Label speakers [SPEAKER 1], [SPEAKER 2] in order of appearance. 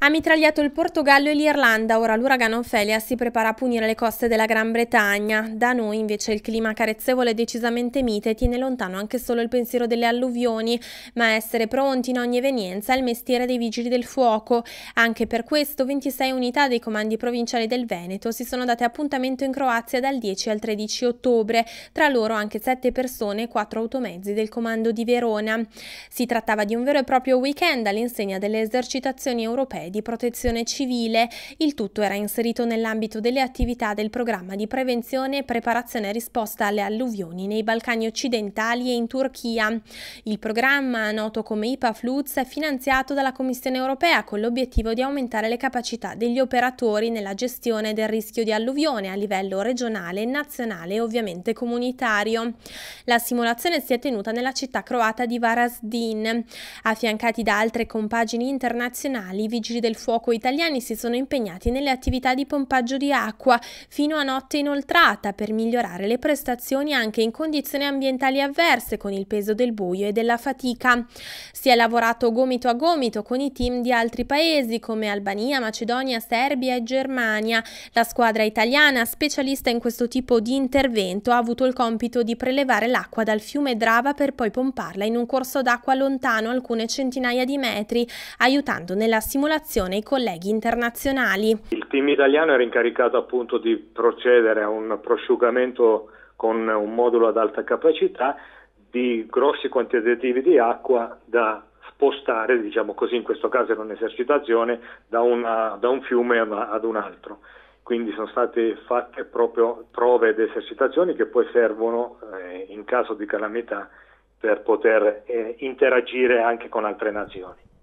[SPEAKER 1] Ha mitragliato il Portogallo e l'Irlanda, ora l'uragano Ophelia si prepara a punire le coste della Gran Bretagna. Da noi invece il clima carezzevole e decisamente mite tiene lontano anche solo il pensiero delle alluvioni, ma essere pronti in ogni evenienza è il mestiere dei vigili del fuoco. Anche per questo 26 unità dei comandi provinciali del Veneto si sono date appuntamento in Croazia dal 10 al 13 ottobre, tra loro anche 7 persone e 4 automezzi del comando di Verona. Si trattava di un vero e proprio weekend all'insegna delle esercitazioni europee e di protezione civile, il tutto era inserito nell'ambito delle attività del programma di prevenzione, preparazione e risposta alle alluvioni nei Balcani occidentali e in Turchia. Il programma, noto come IPA Flutz, è finanziato dalla Commissione europea con l'obiettivo di aumentare le capacità degli operatori nella gestione del rischio di alluvione a livello regionale, nazionale e ovviamente comunitario. La simulazione si è tenuta nella città croata di Varazdin. Affiancati da altre compagini internazionali, vigili vigili del fuoco italiani si sono impegnati nelle attività di pompaggio di acqua fino a notte inoltrata per migliorare le prestazioni anche in condizioni ambientali avverse con il peso del buio e della fatica. Si è lavorato gomito a gomito con i team di altri paesi come Albania, Macedonia, Serbia e Germania. La squadra italiana, specialista in questo tipo di intervento, ha avuto il compito di prelevare l'acqua dal fiume Drava per poi pomparla in un corso d'acqua lontano alcune centinaia di metri, aiutando nella simulazione relazione ai colleghi internazionali.
[SPEAKER 2] Il team italiano era incaricato appunto di procedere a un prosciugamento con un modulo ad alta capacità di grossi quantitativi di acqua da spostare, diciamo così, in questo caso era un'esercitazione, da, una, da un fiume ad un altro quindi sono state fatte proprio prove ed esercitazioni che poi servono eh, in caso di calamità per poter eh, interagire anche con altre nazioni.